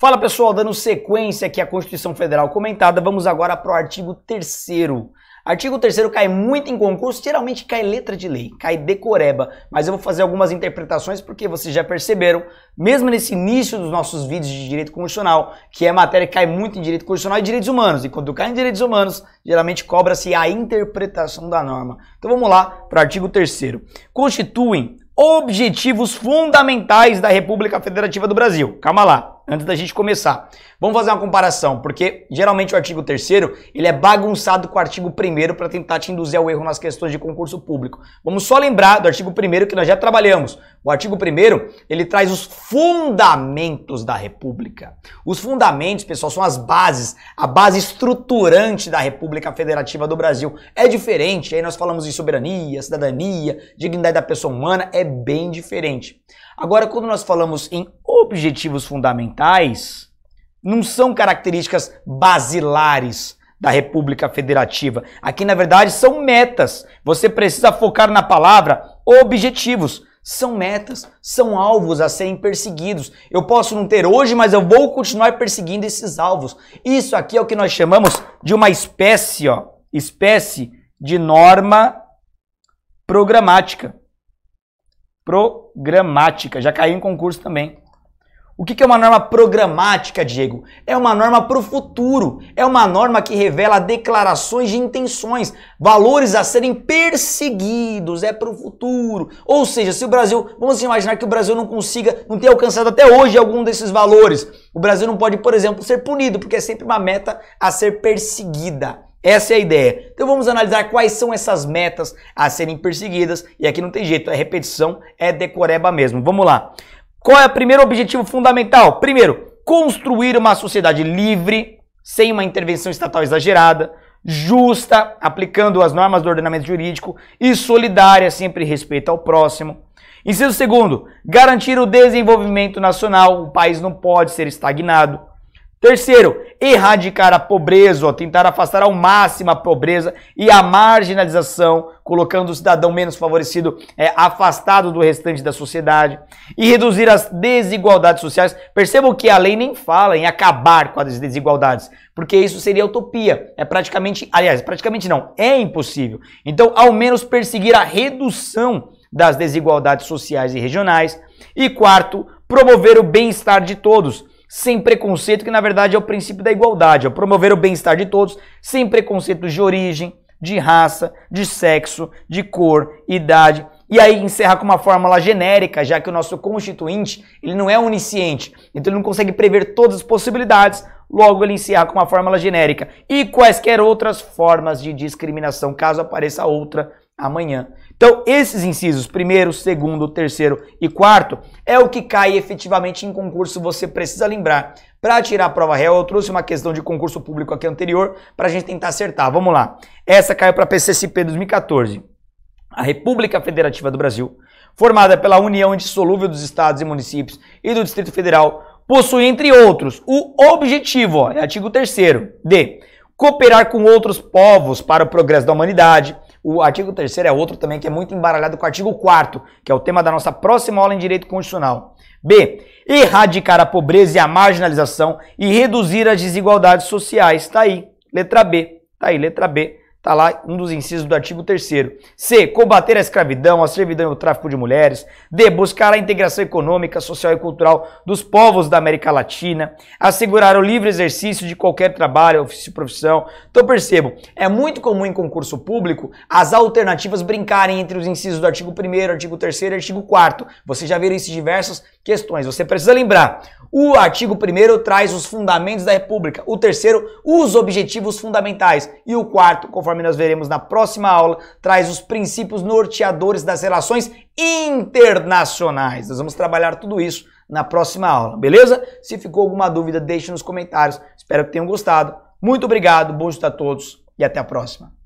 Fala pessoal, dando sequência aqui à Constituição Federal comentada, vamos agora para o artigo 3. Artigo 3 cai muito em concurso, geralmente cai letra de lei, cai decoreba, mas eu vou fazer algumas interpretações porque vocês já perceberam, mesmo nesse início dos nossos vídeos de direito constitucional, que é matéria que cai muito em direito constitucional e direitos humanos, e quando cai em direitos humanos, geralmente cobra-se a interpretação da norma. Então vamos lá para o artigo 3. Constituem objetivos fundamentais da República Federativa do Brasil. Calma lá antes da gente começar. Vamos fazer uma comparação, porque geralmente o artigo 3 ele é bagunçado com o artigo 1 para tentar te induzir ao erro nas questões de concurso público. Vamos só lembrar do artigo 1 que nós já trabalhamos. O artigo 1 ele traz os fundamentos da República. Os fundamentos, pessoal, são as bases, a base estruturante da República Federativa do Brasil. É diferente, aí nós falamos de soberania, cidadania, dignidade da pessoa humana, é bem diferente. Agora, quando nós falamos em objetivos fundamentais não são características basilares da República Federativa. Aqui, na verdade, são metas. Você precisa focar na palavra objetivos. São metas, são alvos a serem perseguidos. Eu posso não ter hoje, mas eu vou continuar perseguindo esses alvos. Isso aqui é o que nós chamamos de uma espécie, ó, espécie de norma programática. Programática, já caiu em concurso também. O que é uma norma programática, Diego? É uma norma para o futuro. É uma norma que revela declarações de intenções, valores a serem perseguidos. É para o futuro. Ou seja, se o Brasil, vamos imaginar que o Brasil não consiga, não tenha alcançado até hoje algum desses valores. O Brasil não pode, por exemplo, ser punido, porque é sempre uma meta a ser perseguida. Essa é a ideia. Então vamos analisar quais são essas metas a serem perseguidas. E aqui não tem jeito, é repetição, é decoreba mesmo. Vamos lá. Qual é o primeiro objetivo fundamental? Primeiro, construir uma sociedade livre, sem uma intervenção estatal exagerada, justa, aplicando as normas do ordenamento jurídico e solidária, sempre respeito ao próximo. Inciso segundo, garantir o desenvolvimento nacional. O país não pode ser estagnado. Terceiro, erradicar a pobreza, tentar afastar ao máximo a pobreza e a marginalização, colocando o cidadão menos favorecido é, afastado do restante da sociedade. E reduzir as desigualdades sociais. Percebam que a lei nem fala em acabar com as desigualdades, porque isso seria utopia. É praticamente, aliás, praticamente não, é impossível. Então, ao menos perseguir a redução das desigualdades sociais e regionais. E quarto, promover o bem-estar de todos sem preconceito, que na verdade é o princípio da igualdade, é promover o bem-estar de todos, sem preconceito de origem, de raça, de sexo, de cor, idade. E aí encerra com uma fórmula genérica, já que o nosso constituinte, ele não é onisciente, então ele não consegue prever todas as possibilidades, logo ele encerra com uma fórmula genérica. E quaisquer outras formas de discriminação, caso apareça outra amanhã. Então, esses incisos, primeiro, segundo, terceiro e quarto, é o que cai efetivamente em concurso, você precisa lembrar. Para tirar a prova real, eu trouxe uma questão de concurso público aqui anterior para a gente tentar acertar. Vamos lá. Essa caiu para a PCCP 2014. A República Federativa do Brasil, formada pela União Indissolúvel dos Estados e Municípios e do Distrito Federal, possui, entre outros, o objetivo, ó, é artigo 3 de cooperar com outros povos para o progresso da humanidade, o artigo 3 é outro também que é muito embaralhado com o artigo 4, que é o tema da nossa próxima aula em direito constitucional. B. Erradicar a pobreza e a marginalização e reduzir as desigualdades sociais. Está aí. Letra B. Está aí, letra B Está lá um dos incisos do artigo 3 C. Combater a escravidão, a servidão e o tráfico de mulheres. D. Buscar a integração econômica, social e cultural dos povos da América Latina. Assegurar o livre exercício de qualquer trabalho, ofício e profissão. Então percebam, é muito comum em concurso público as alternativas brincarem entre os incisos do artigo 1 artigo 3 e artigo 4 Vocês já viram isso em diversas questões. Você precisa lembrar, o artigo 1 traz os fundamentos da República, o terceiro, os objetivos fundamentais, e o quarto, conforme nós veremos na próxima aula, traz os princípios norteadores das relações internacionais. Nós vamos trabalhar tudo isso na próxima aula, beleza? Se ficou alguma dúvida, deixe nos comentários. Espero que tenham gostado. Muito obrigado, bom dia a todos e até a próxima.